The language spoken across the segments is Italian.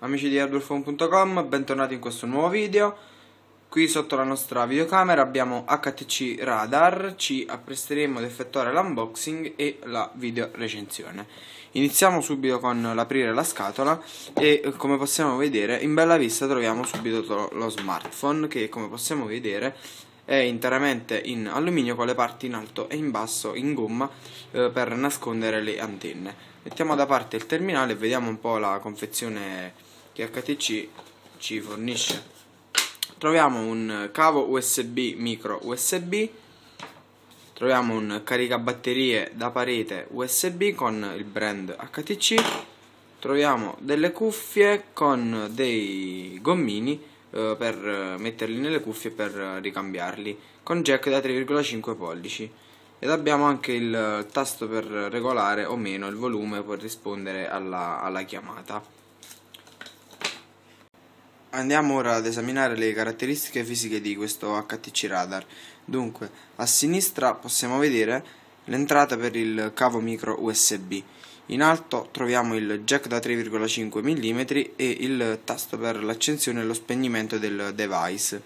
Amici di hardwarefone.com, bentornati in questo nuovo video. Qui sotto la nostra videocamera abbiamo HTC Radar, ci appresteremo ad effettuare l'unboxing e la video recensione. Iniziamo subito con l'aprire la scatola e come possiamo vedere in bella vista troviamo subito lo smartphone che come possiamo vedere è interamente in alluminio con le parti in alto e in basso in gomma eh, per nascondere le antenne. Mettiamo da parte il terminale e vediamo un po' la confezione che HTC ci fornisce. Troviamo un cavo USB micro USB, troviamo un caricabatterie da parete USB con il brand HTC, troviamo delle cuffie con dei gommini eh, per eh, metterli nelle cuffie per ricambiarli, con jack da 3,5 pollici ed abbiamo anche il tasto per regolare o meno il volume per rispondere alla, alla chiamata. Andiamo ora ad esaminare le caratteristiche fisiche di questo HTC radar. Dunque, a sinistra possiamo vedere l'entrata per il cavo micro USB. In alto troviamo il jack da 3,5 mm e il tasto per l'accensione e lo spegnimento del device.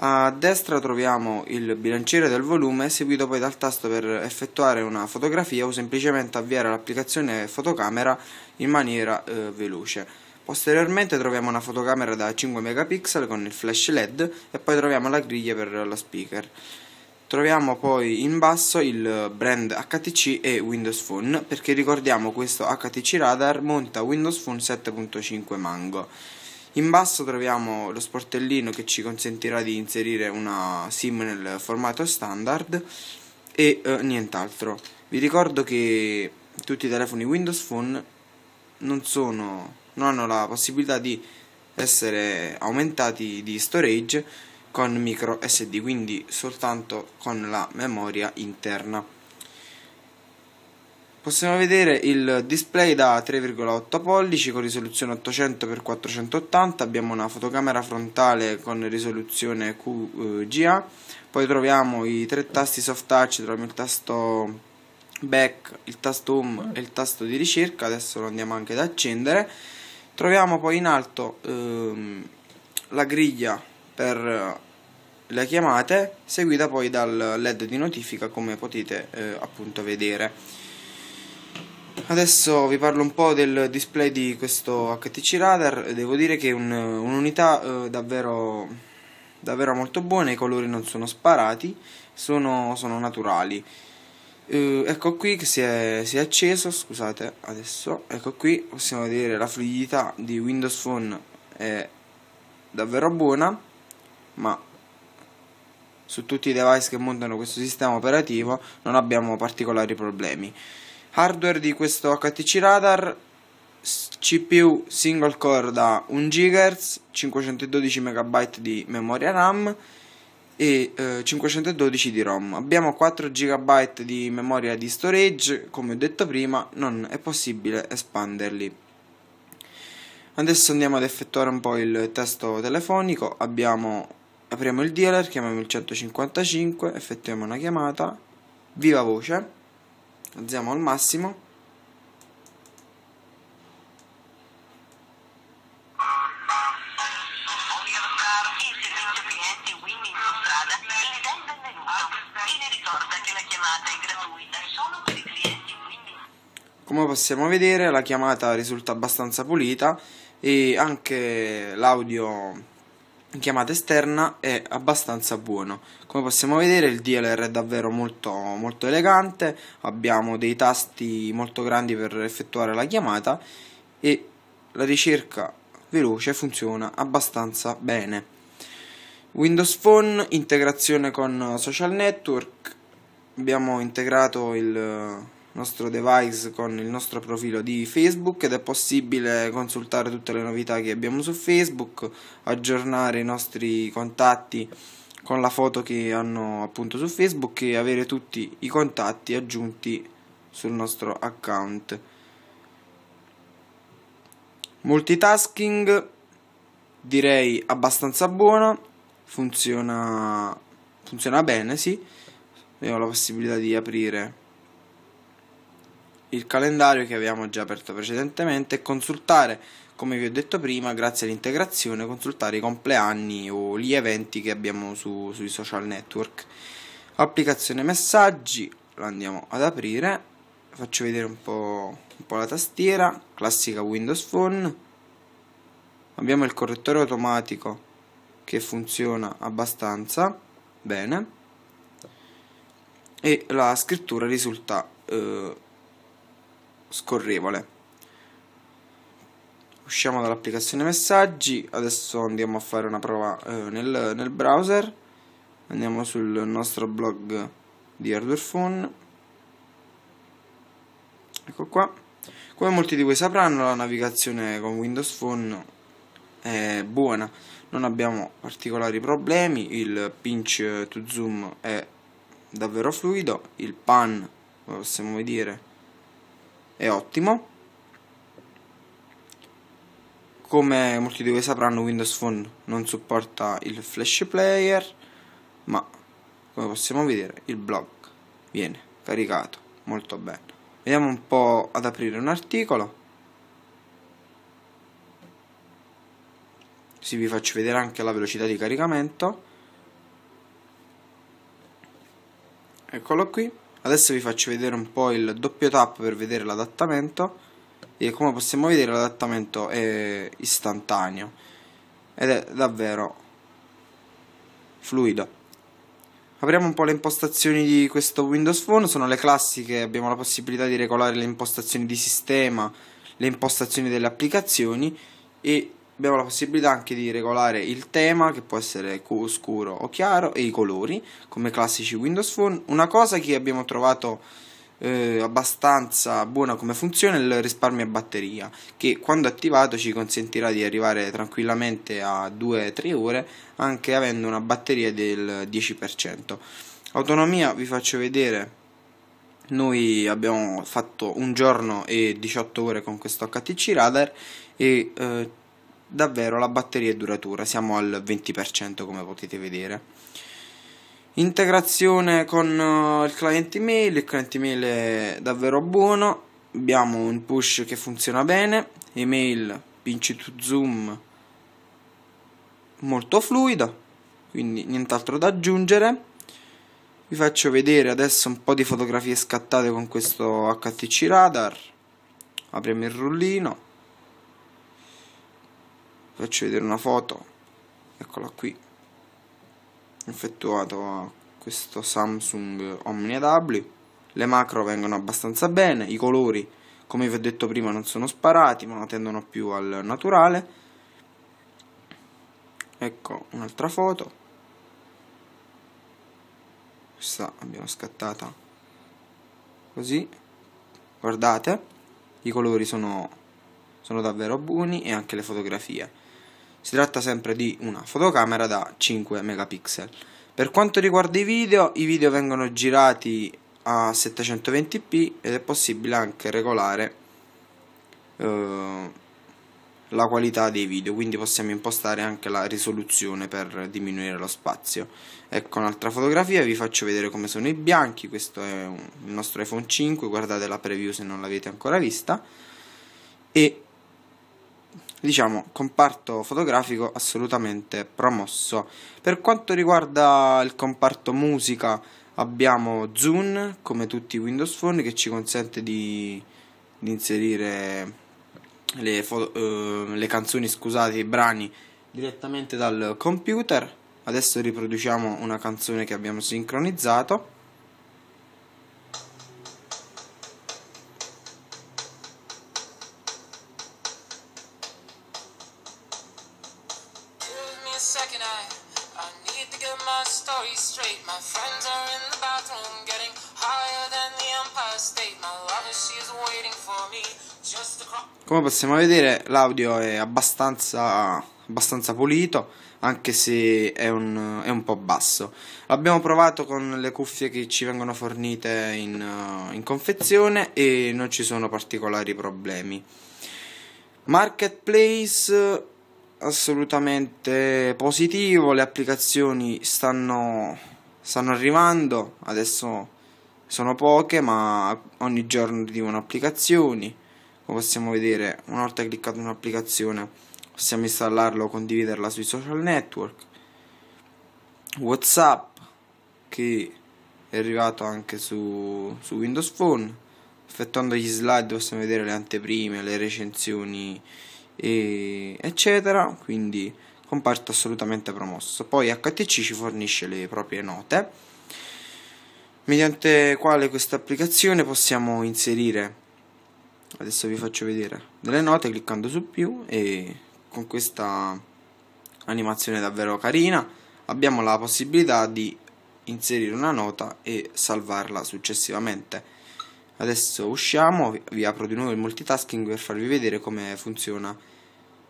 A destra troviamo il bilanciere del volume seguito poi dal tasto per effettuare una fotografia o semplicemente avviare l'applicazione fotocamera in maniera eh, veloce. Posteriormente troviamo una fotocamera da 5 megapixel con il flash led e poi troviamo la griglia per la speaker. Troviamo poi in basso il brand HTC e Windows Phone perché ricordiamo questo HTC Radar monta Windows Phone 7.5 Mango. In basso troviamo lo sportellino che ci consentirà di inserire una SIM nel formato standard e eh, nient'altro. Vi ricordo che tutti i telefoni Windows Phone non sono non hanno la possibilità di essere aumentati di storage con micro SD, quindi soltanto con la memoria interna. Possiamo vedere il display da 3,8 pollici con risoluzione 800x480, abbiamo una fotocamera frontale con risoluzione QGA, poi troviamo i tre tasti soft touch, troviamo il tasto back, il tasto home e il tasto di ricerca, adesso lo andiamo anche ad accendere troviamo poi in alto ehm, la griglia per eh, le chiamate seguita poi dal led di notifica come potete eh, appunto vedere adesso vi parlo un po' del display di questo HTC Radar devo dire che è un'unità un eh, davvero, davvero molto buona i colori non sono sparati sono, sono naturali Uh, ecco qui che si è, si è, acceso, scusate, adesso, ecco qui possiamo vedere la fluidità di Windows Phone è davvero buona, ma su tutti i device che montano questo sistema operativo non abbiamo particolari problemi. Hardware di questo HTC Radar, CPU single core da 1 GHz, 512 MB di memoria RAM, e eh, 512 di ROM. Abbiamo 4 GB di memoria di storage, come ho detto prima, non è possibile espanderli. Adesso andiamo ad effettuare un po' il testo telefonico, Abbiamo, apriamo il dealer, chiamiamo il 155, effettuiamo una chiamata, viva voce, alziamo al massimo come possiamo vedere la chiamata risulta abbastanza pulita e anche l'audio in chiamata esterna è abbastanza buono come possiamo vedere il DLR è davvero molto, molto elegante abbiamo dei tasti molto grandi per effettuare la chiamata e la ricerca veloce funziona abbastanza bene Windows Phone integrazione con social network abbiamo integrato il nostro device con il nostro profilo di Facebook ed è possibile consultare tutte le novità che abbiamo su Facebook, aggiornare i nostri contatti con la foto che hanno appunto su Facebook e avere tutti i contatti aggiunti sul nostro account. Multitasking direi abbastanza buono, funziona, funziona bene, sì. Abbiamo la possibilità di aprire il calendario che abbiamo già aperto precedentemente e consultare, come vi ho detto prima, grazie all'integrazione, consultare i compleanni o gli eventi che abbiamo su, sui social network. Applicazione messaggi, la andiamo ad aprire, faccio vedere un po', un po' la tastiera, classica Windows Phone. Abbiamo il correttore automatico che funziona abbastanza bene e la scrittura risulta eh, scorrevole usciamo dall'applicazione messaggi adesso andiamo a fare una prova eh, nel, nel, browser andiamo sul nostro blog di hardware phone ecco qua come molti di voi sapranno la navigazione con windows phone è buona non abbiamo particolari problemi il pinch to zoom è davvero fluido il pan lo possiamo vedere è ottimo come molti di voi sapranno Windows Phone non supporta il flash player ma come possiamo vedere il blog viene caricato molto bene vediamo un po' ad aprire un articolo così vi faccio vedere anche la velocità di caricamento eccolo qui adesso vi faccio vedere un po' il doppio tap per vedere l'adattamento e come possiamo vedere l'adattamento è istantaneo ed è davvero fluido apriamo un po' le impostazioni di questo Windows Phone sono le classiche abbiamo la possibilità di regolare le impostazioni di sistema le impostazioni delle applicazioni e abbiamo la possibilità anche di regolare il tema che può essere scuro o chiaro e i colori come classici Windows Phone una cosa che abbiamo trovato eh, abbastanza buona come funzione è il risparmio a batteria che quando attivato ci consentirà di arrivare tranquillamente a 2-3 ore anche avendo una batteria del 10% autonomia vi faccio vedere noi abbiamo fatto un giorno e 18 ore con questo HTC Radar e eh, davvero la batteria è duratura, siamo al 20% come potete vedere. Integrazione con eh, il client email, il client email è davvero buono, abbiamo un push che funziona bene, email pinch to zoom molto fluido, quindi nient'altro da aggiungere. Vi faccio vedere adesso un po' di fotografie scattate con questo HTC Radar. Apriamo il rullino faccio vedere una foto eccola qui effettuato questo Samsung Omnia W le macro vengono abbastanza bene i colori come vi ho detto prima non sono sparati ma tendono più al naturale ecco un'altra foto questa abbiamo scattata così guardate i colori sono, sono davvero buoni e anche le fotografie si tratta sempre di una fotocamera da 5 megapixel. Per quanto riguarda i video, i video vengono girati a 720p ed è possibile anche regolare eh, la qualità dei video, quindi possiamo impostare anche la risoluzione per diminuire lo spazio. Ecco un'altra fotografia, vi faccio vedere come sono i bianchi, questo è un, il nostro iPhone 5, guardate la preview se non l'avete ancora vista e diciamo, comparto fotografico assolutamente promosso. Per quanto riguarda il comparto musica, abbiamo Zoom, come tutti i Windows Phone, che ci consente di, di inserire le, foto, eh, le canzoni, scusate, i brani direttamente dal computer. Adesso riproduciamo una canzone che abbiamo sincronizzato. second I I need to get my story straight My friends are in the bathroom Getting higher than the Empire State My lover, she is waiting for me Just across Come possiamo vedere l'audio è abbastanza, abbastanza pulito anche se è un, è un, po' basso. L'abbiamo provato con le cuffie che ci vengono fornite in, in confezione e non ci sono particolari problemi. Marketplace assolutamente positivo, le applicazioni stanno, stanno arrivando, adesso sono poche ma ogni giorno arrivano applicazioni, come possiamo vedere una volta cliccato un'applicazione possiamo installarla o condividerla sui social network, Whatsapp che è arrivato anche su, su Windows Phone, effettuando gli slide possiamo vedere le anteprime, le recensioni eccetera, quindi comparto assolutamente promosso. Poi HTC ci fornisce le proprie note, mediante quale questa applicazione possiamo inserire, adesso vi faccio vedere, delle note cliccando su più e con questa animazione davvero carina abbiamo la possibilità di inserire una nota e salvarla successivamente adesso usciamo vi apro di nuovo il multitasking per farvi vedere come funziona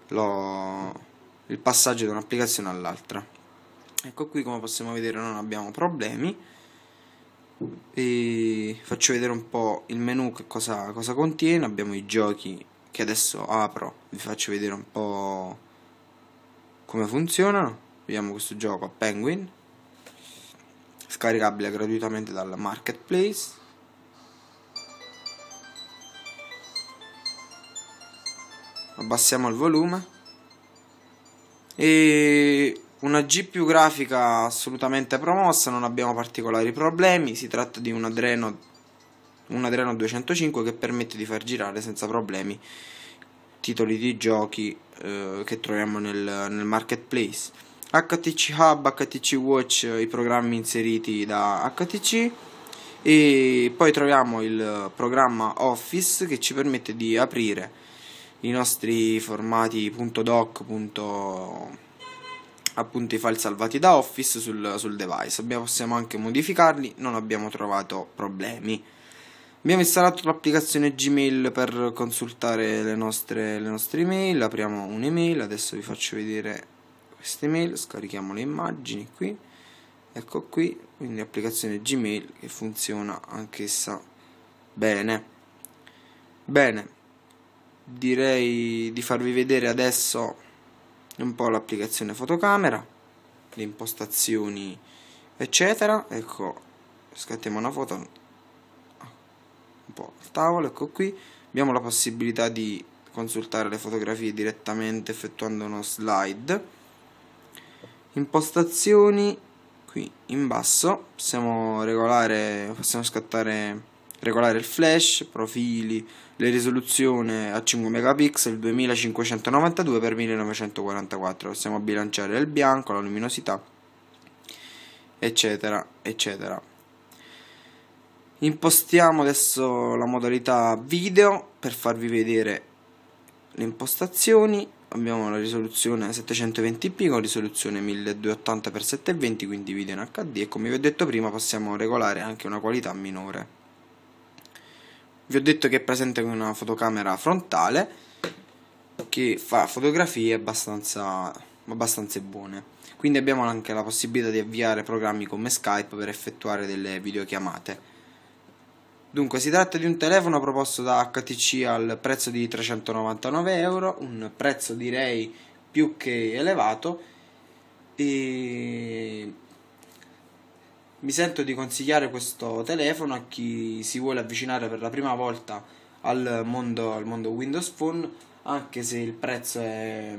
lo, il passaggio da un'applicazione all'altra ecco qui come possiamo vedere non abbiamo problemi e faccio vedere un po' il menu che cosa, cosa contiene abbiamo i giochi che adesso apro vi faccio vedere un po' come funzionano vediamo questo gioco a Penguin scaricabile gratuitamente dal marketplace abbassiamo il volume e una GPU grafica assolutamente promossa, non abbiamo particolari problemi, si tratta di un Adreno, un Adreno 205 che permette di far girare senza problemi titoli di giochi eh, che troviamo nel, nel marketplace. HTC Hub, HTC Watch, i programmi inseriti da HTC e poi troviamo il programma Office che ci permette di aprire i nostri formati .doc, appunto i file salvati da Office sul, sul device. Abbiamo, possiamo anche modificarli, non abbiamo trovato problemi. Abbiamo installato l'applicazione Gmail per consultare le nostre, le nostre email. Apriamo un'email, adesso vi faccio vedere queste email, scarichiamo le immagini qui. Ecco qui, quindi l'applicazione Gmail che funziona anch'essa bene. Bene direi di farvi vedere adesso un po' l'applicazione fotocamera le impostazioni eccetera ecco scattiamo una foto un po' al tavolo ecco qui abbiamo la possibilità di consultare le fotografie direttamente effettuando uno slide impostazioni qui in basso possiamo regolare possiamo scattare regolare il flash, profili, le risoluzioni a 5 megapixel 2592x1944, possiamo bilanciare il bianco, la luminosità, eccetera, eccetera. Impostiamo adesso la modalità video per farvi vedere le impostazioni. Abbiamo la risoluzione 720p con risoluzione 1280x720, quindi video in HD e come vi ho detto prima possiamo regolare anche una qualità minore vi ho detto che è presente con una fotocamera frontale che fa fotografie abbastanza, abbastanza buone quindi abbiamo anche la possibilità di avviare programmi come Skype per effettuare delle videochiamate Dunque, si tratta di un telefono proposto da HTC al prezzo di 399 euro, un prezzo direi più che elevato e mi sento di consigliare questo telefono a chi si vuole avvicinare per la prima volta al mondo, al mondo Windows Phone anche se il prezzo è,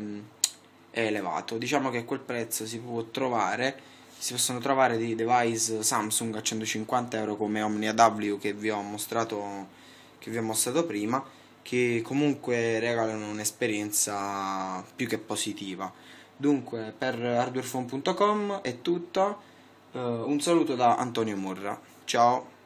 è, elevato diciamo che a quel prezzo si può trovare si possono trovare dei device Samsung a 150 euro come Omnia W che vi ho mostrato, vi ho mostrato prima che comunque regalano un'esperienza più che positiva dunque per hardwarephone.com è tutto Uh, un saluto da Antonio Morra. Ciao.